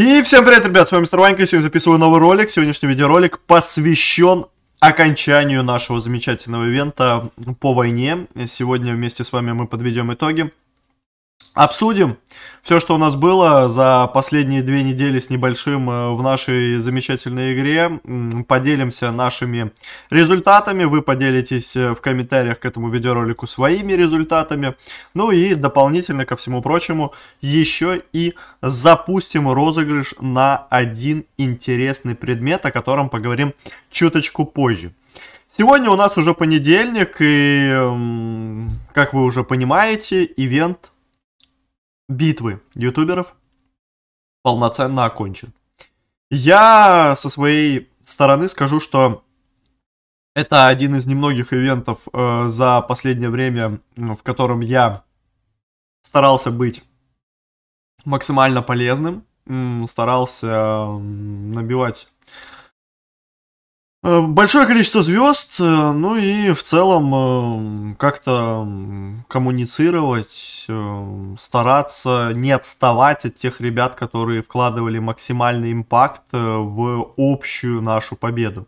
И всем привет, ребят, с вами Мистер Ванька, сегодня записываю новый ролик. Сегодняшний видеоролик посвящен окончанию нашего замечательного ивента по войне. Сегодня вместе с вами мы подведем итоги. Обсудим все, что у нас было за последние две недели с небольшим э, в нашей замечательной игре. Поделимся нашими результатами. Вы поделитесь э, в комментариях к этому видеоролику своими результатами. Ну и дополнительно ко всему прочему еще и запустим розыгрыш на один интересный предмет, о котором поговорим чуточку позже. Сегодня у нас уже понедельник и, как вы уже понимаете, ивент битвы ютуберов полноценно окончен. Я со своей стороны скажу, что это один из немногих ивентов э, за последнее время, в котором я старался быть максимально полезным, старался набивать Э, большое количество звезд, э, ну и в целом э, как-то коммуницировать, стараться не отставать от тех ребят, которые вкладывали максимальный импакт в общую нашу победу.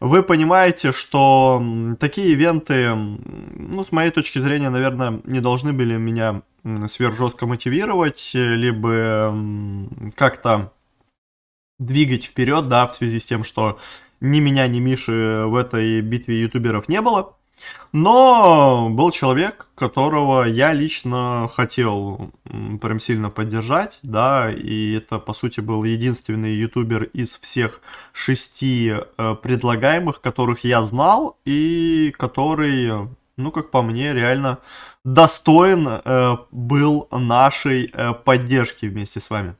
Вы понимаете, что такие ивенты, ну, с моей точки зрения, наверное, не должны были меня сверхжестко мотивировать, либо как-то двигать вперед, да, в связи с тем, что ни меня, ни Миши в этой битве ютуберов не было. Но был человек, которого я лично хотел прям сильно поддержать, да, и это, по сути, был единственный ютубер из всех шести э, предлагаемых, которых я знал, и который, ну, как по мне, реально достоин э, был нашей э, поддержки вместе с вами.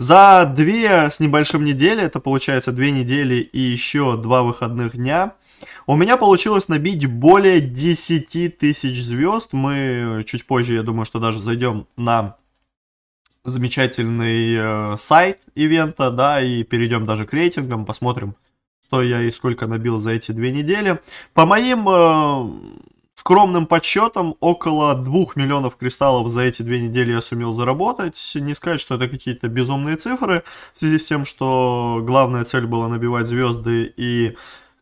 За две с небольшим недели, это получается две недели и еще два выходных дня, у меня получилось набить более 10 тысяч звезд. Мы чуть позже, я думаю, что даже зайдем на замечательный э, сайт ивента, да, и перейдем даже к рейтингам, посмотрим, что я и сколько набил за эти две недели. По моим э, Скромным подсчетом около 2 миллионов кристаллов за эти две недели я сумел заработать. Не сказать, что это какие-то безумные цифры, в связи с тем, что главная цель была набивать звезды и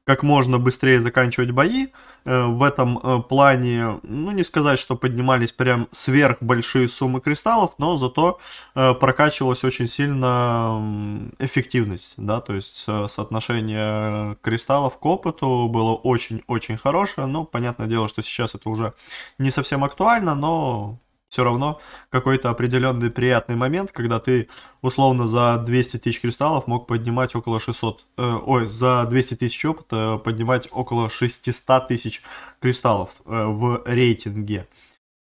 как можно быстрее заканчивать бои. Э, в этом э, плане, ну не сказать, что поднимались прям сверх большие суммы кристаллов, но зато э, прокачивалась очень сильно эффективность, да, то есть соотношение кристаллов к опыту было очень-очень хорошее, ну, понятное дело, что сейчас это уже не совсем актуально, но все равно какой-то определенный приятный момент, когда ты условно за 200 тысяч кристаллов мог поднимать около 600, э, ой, за 200 тысяч опыта поднимать около 600 тысяч кристаллов э, в рейтинге.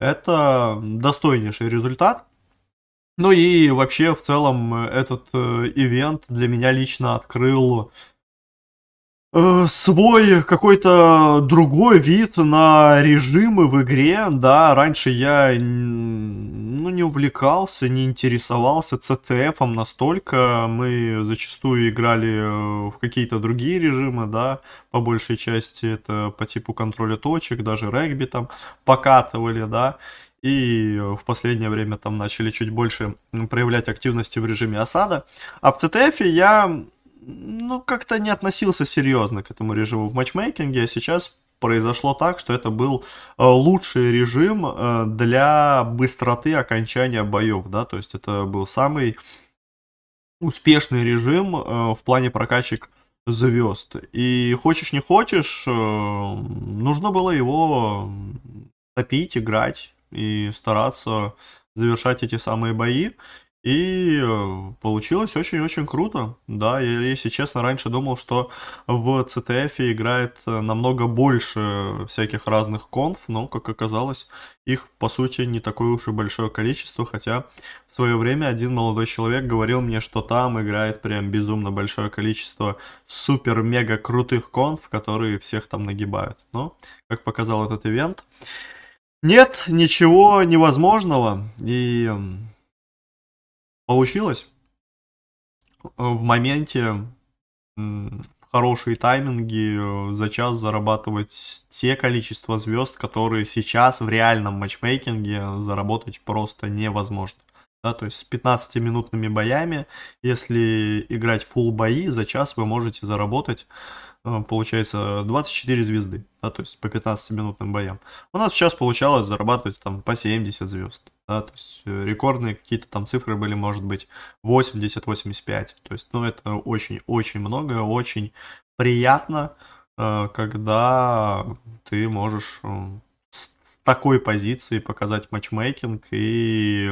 Это достойнейший результат. Ну и вообще в целом этот э, ивент для меня лично открыл Э, свой какой-то другой вид на режимы в игре, да, раньше я ну, не увлекался, не интересовался CTF настолько, мы зачастую играли э, в какие-то другие режимы, да, по большей части это по типу контроля точек, даже регби там покатывали, да, и в последнее время там начали чуть больше проявлять активности в режиме осада. А в CTF я ну, как-то не относился серьезно к этому режиму в матчмейкинге, а сейчас произошло так, что это был э, лучший режим э, для быстроты окончания боев, да, то есть это был самый успешный режим э, в плане прокачек звезд. И хочешь не хочешь, нужно было его топить, играть и стараться завершать эти самые бои. И э, получилось очень-очень круто. Да, я, если честно, раньше думал, что в CTF играет э, намного больше всяких разных конф, но, как оказалось, их, по сути, не такое уж и большое количество, хотя в свое время один молодой человек говорил мне, что там играет прям безумно большое количество супер-мега крутых конф, которые всех там нагибают. Но, как показал этот ивент, нет ничего невозможного, и получилось. В моменте хорошие тайминги э, за час зарабатывать те количество звезд, которые сейчас в реальном матчмейкинге заработать просто невозможно. Да, то есть с 15-минутными боями, если играть full бои, за час вы можете заработать, э, получается, 24 звезды, да, то есть по 15-минутным боям. У нас сейчас получалось зарабатывать там по 70 звезд да, то есть э, рекордные какие-то там цифры были, может быть, 80-85, то есть, ну, это очень-очень много, очень приятно, э, когда ты можешь э, с такой позиции показать матчмейкинг и,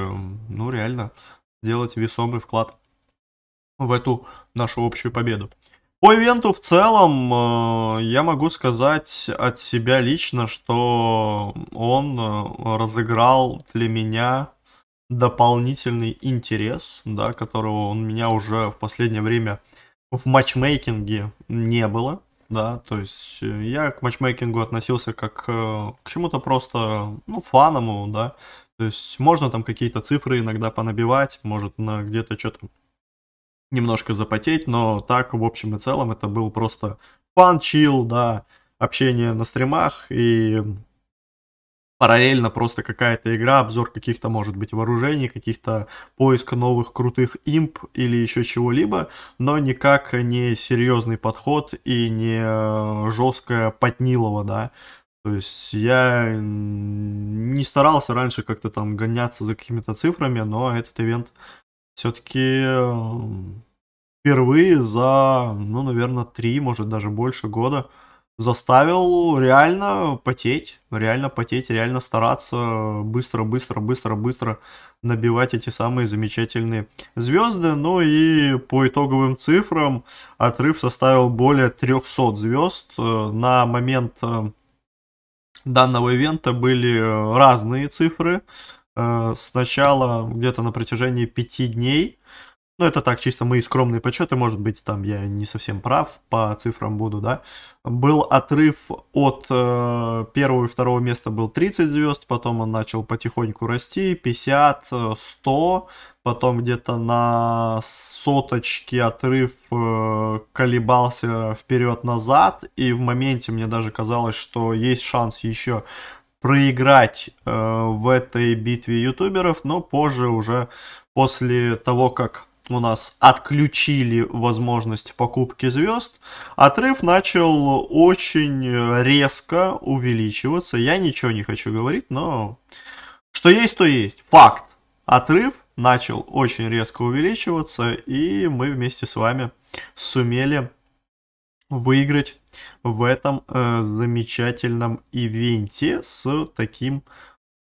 ну, реально сделать весомый вклад в эту нашу общую победу. По ивенту в целом э, я могу сказать от себя лично, что он э, разыграл для меня дополнительный интерес, да, которого у меня уже в последнее время в матчмейкинге не было, да, то есть э, я к матчмейкингу относился как к чему-то просто, ну, фаному, да, то есть можно там какие-то цифры иногда понабивать, может на где-то что-то немножко запотеть, но так, в общем и целом, это был просто фан, чил, да, общение на стримах и параллельно просто какая-то игра, обзор каких-то, может быть, вооружений, каких-то поиск новых крутых имп или еще чего-либо, но никак не серьезный подход и не э, жесткое потнилово, да. То есть я не старался раньше как-то там гоняться за какими-то цифрами, но этот ивент все-таки э, впервые за, ну, наверное, три, может, даже больше года заставил реально потеть, реально потеть, реально стараться быстро, быстро, быстро, быстро набивать эти самые замечательные звезды. Ну и по итоговым цифрам отрыв составил более 300 звезд. Э, на момент э, данного ивента были разные цифры. Э, сначала где-то на протяжении пяти дней, ну это так, чисто мои скромные подсчеты, может быть, там я не совсем прав, по цифрам буду, да, был отрыв от э, первого и второго места был 30 звезд, потом он начал потихоньку расти, 50, 100, э, потом где-то на соточке отрыв э, колебался вперед-назад, и в моменте мне даже казалось, что есть шанс еще проиграть э, в этой битве ютуберов, но позже уже после того, как у нас отключили возможность покупки звезд, отрыв начал очень резко увеличиваться. Я ничего не хочу говорить, но что есть, то есть. Факт. Отрыв начал очень резко увеличиваться, и мы вместе с вами сумели выиграть в этом э, замечательном ивенте с таким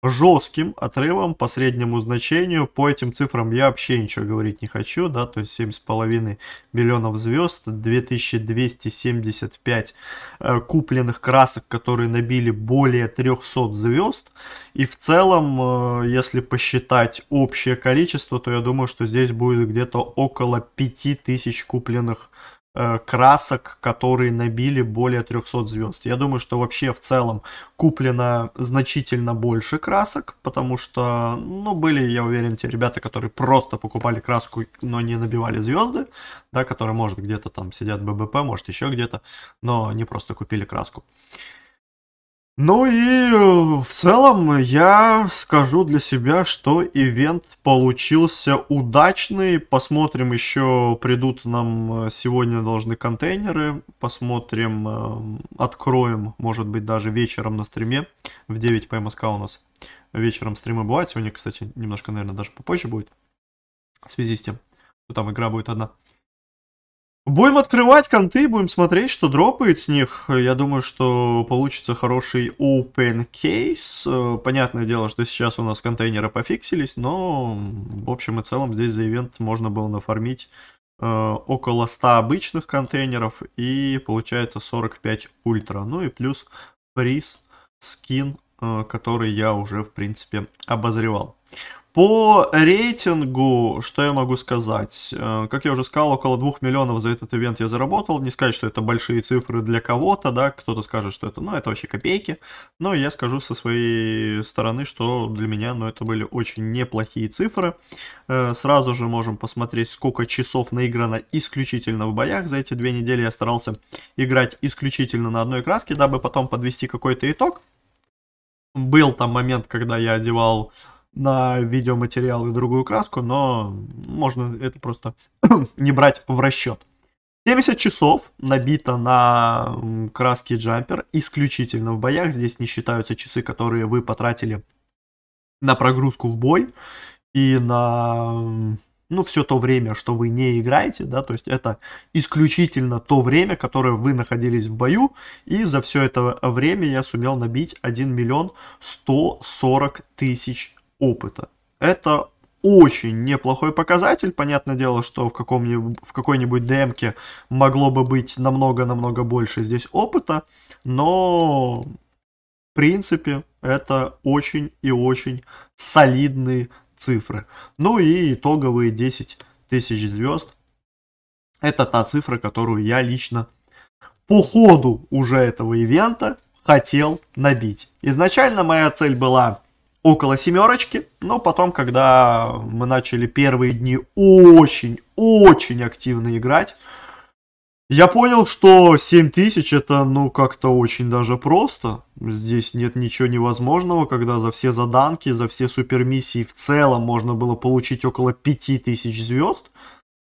жестким отрывом по среднему значению. По этим цифрам я вообще ничего говорить не хочу, да, то есть 7,5 миллионов звезд, 2275 э, купленных красок, которые набили более 300 звезд. И в целом, э, если посчитать общее количество, то я думаю, что здесь будет где-то около 5000 купленных Э, красок, которые набили более 300 звезд. Я думаю, что вообще в целом куплено значительно больше красок, потому что, ну, были, я уверен, те ребята, которые просто покупали краску, но не набивали звезды, да, которые, может, где-то там сидят ББП, может, еще где-то, но не просто купили краску. Ну и э, в целом я скажу для себя, что ивент получился удачный. Посмотрим еще, придут нам э, сегодня должны контейнеры. Посмотрим, э, откроем, может быть, даже вечером на стриме. В 9 по МСК у нас вечером стримы бывают. Сегодня, кстати, немножко, наверное, даже попозже будет. В связи с тем, что там игра будет одна. Будем открывать конты, будем смотреть, что дропает с них. Я думаю, что получится хороший open case. Э, понятное дело, что сейчас у нас контейнеры пофиксились, но в общем и целом здесь за ивент можно было нафармить э, около 100 обычных контейнеров и получается 45 ультра. Ну и плюс приз, скин, э, который я уже в принципе обозревал. По рейтингу, что я могу сказать? Э, как я уже сказал, около 2 миллионов за этот ивент я заработал. Не сказать, что это большие цифры для кого-то, да, кто-то скажет, что это, ну, это вообще копейки. Но я скажу со своей стороны, что для меня, ну, это были очень неплохие цифры. Э, сразу же можем посмотреть, сколько часов наиграно исключительно в боях. За эти две недели я старался играть исключительно на одной краске, дабы потом подвести какой-то итог. Был там момент, когда я одевал на видеоматериал и другую краску, но можно это просто не брать в расчет. 70 часов набито на краски джампер исключительно в боях. Здесь не считаются часы, которые вы потратили на прогрузку в бой и на ну, все то время, что вы не играете, да, то есть это исключительно то время, которое вы находились в бою, и за все это время я сумел набить 1 миллион 140 тысяч опыта. Это очень неплохой показатель. Понятное дело, что в, каком в какой-нибудь демке могло бы быть намного-намного больше здесь опыта, но в принципе это очень и очень солидные цифры. Ну и итоговые 10 тысяч звезд. Это та цифра, которую я лично по ходу уже этого ивента хотел набить. Изначально моя цель была около семерочки, но потом, когда мы начали первые дни очень-очень активно играть, я понял, что 7000 это, ну, как-то очень даже просто. Здесь нет ничего невозможного, когда за все заданки, за все супермиссии в целом можно было получить около 5000 звезд,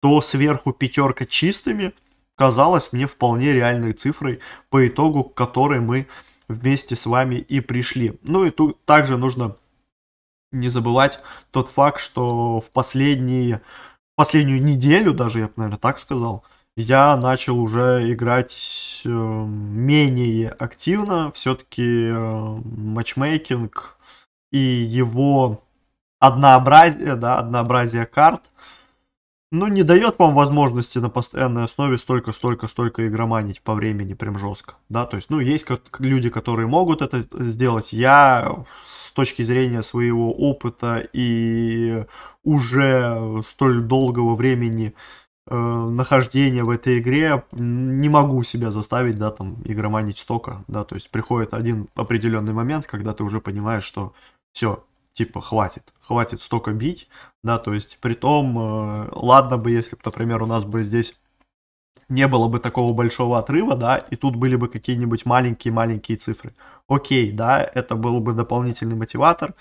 то сверху пятерка чистыми казалась мне вполне реальной цифрой, по итогу которой мы вместе с вами и пришли. Ну и тут также нужно не забывать тот факт, что в последние, последнюю неделю даже, я бы, наверное, так сказал, я начал уже играть э, менее активно. Все-таки э, матчмейкинг и его однообразие, да, однообразие карт – ну, не дает вам возможности на постоянной основе столько-столько-столько игроманить по времени прям жестко, да, то есть, ну, есть как люди, которые могут это сделать, я с точки зрения своего опыта и уже столь долгого времени э, нахождения в этой игре не могу себя заставить, да, там, игроманить столько, да, то есть приходит один определенный момент, когда ты уже понимаешь, что все, типа, хватит, хватит столько бить, да, то есть, при том, э, ладно бы, если бы, например, у нас бы здесь не было бы такого большого отрыва, да, и тут были бы какие-нибудь маленькие-маленькие цифры. Окей, да, это был бы дополнительный мотиватор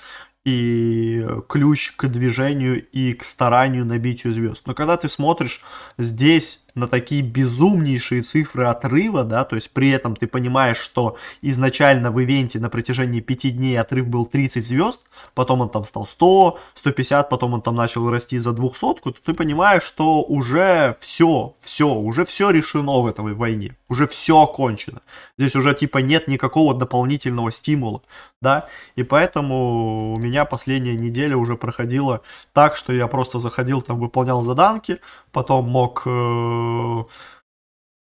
и ключ к движению и к старанию набитию звезд. Но когда ты смотришь здесь на такие безумнейшие цифры отрыва, да, то есть при этом ты понимаешь, что изначально в ивенте на протяжении 5 дней отрыв был 30 звезд, потом он там стал 100, 150, потом он там начал расти за 200, то ты понимаешь, что уже все, все, уже все решено в этой войне, уже все окончено. Здесь уже типа нет никакого дополнительного стимула, да, и поэтому у меня последняя неделя уже проходила так, что я просто заходил там, выполнял заданки, потом мог э, Э,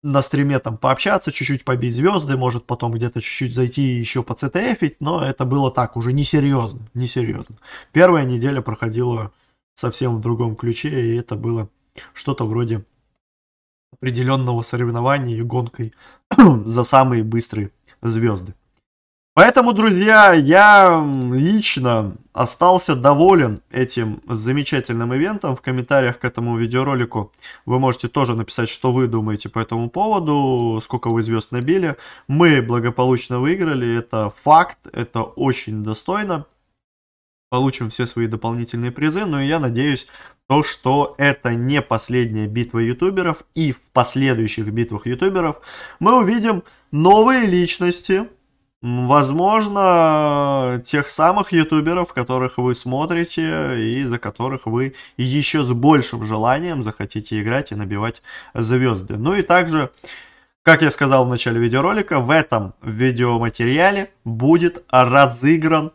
на стриме там пообщаться, чуть-чуть побить звезды, может потом где-то чуть-чуть зайти и еще поцтфить, но это было так, уже несерьезно, несерьезно. Первая неделя проходила совсем в другом ключе, и это было что-то вроде определенного соревнования и гонкой за самые быстрые звезды. Поэтому, друзья, я лично остался доволен этим замечательным ивентом. В комментариях к этому видеоролику вы можете тоже написать, что вы думаете по этому поводу, сколько вы звезд набили. Мы благополучно выиграли, это факт, это очень достойно. Получим все свои дополнительные призы, но ну я надеюсь, то, что это не последняя битва ютуберов, и в последующих битвах ютуберов мы увидим новые личности, Возможно, тех самых ютуберов, которых вы смотрите и за которых вы еще с большим желанием захотите играть и набивать звезды. Ну и также, как я сказал в начале видеоролика, в этом видеоматериале будет разыгран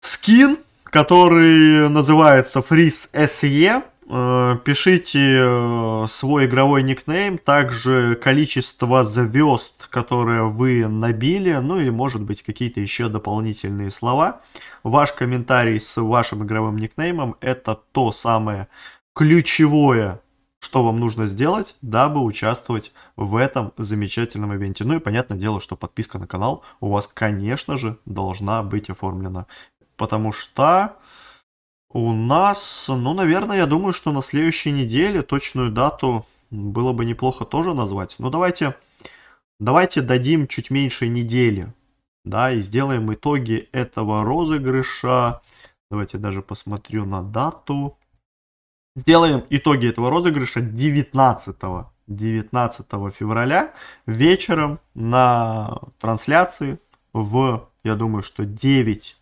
скин, который называется Freeze SE Э, пишите э, свой игровой никнейм, также количество звезд, которые вы набили, ну и, может быть, какие-то еще дополнительные слова. Ваш комментарий с вашим игровым никнеймом – это то самое ключевое, что вам нужно сделать, дабы участвовать в этом замечательном ивенте. Ну и понятное дело, что подписка на канал у вас, конечно же, должна быть оформлена, потому что у нас, ну, наверное, я думаю, что на следующей неделе точную дату было бы неплохо тоже назвать. Но давайте, давайте дадим чуть меньше недели, да, и сделаем итоги этого розыгрыша. Давайте даже посмотрю на дату. Сделаем итоги этого розыгрыша 19 го 19 февраля вечером на трансляции в, я думаю, что 9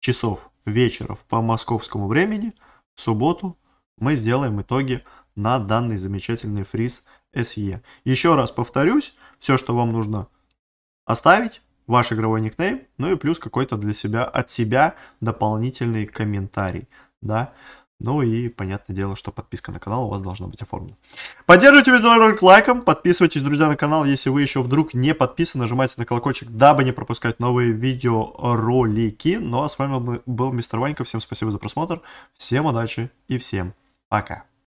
часов вечеров по московскому времени в субботу мы сделаем итоги на данный замечательный фриз SE. Еще раз повторюсь, все, что вам нужно оставить, ваш игровой никнейм, ну и плюс какой-то для себя, от себя дополнительный комментарий, да, ну и, понятное дело, что подписка на канал у вас должна быть оформлена. Поддерживайте видеоролик лайком, подписывайтесь, друзья, на канал, если вы еще вдруг не подписаны, нажимайте на колокольчик, дабы не пропускать новые видеоролики. Ну а с вами был Мистер Ванька, всем спасибо за просмотр, всем удачи и всем пока.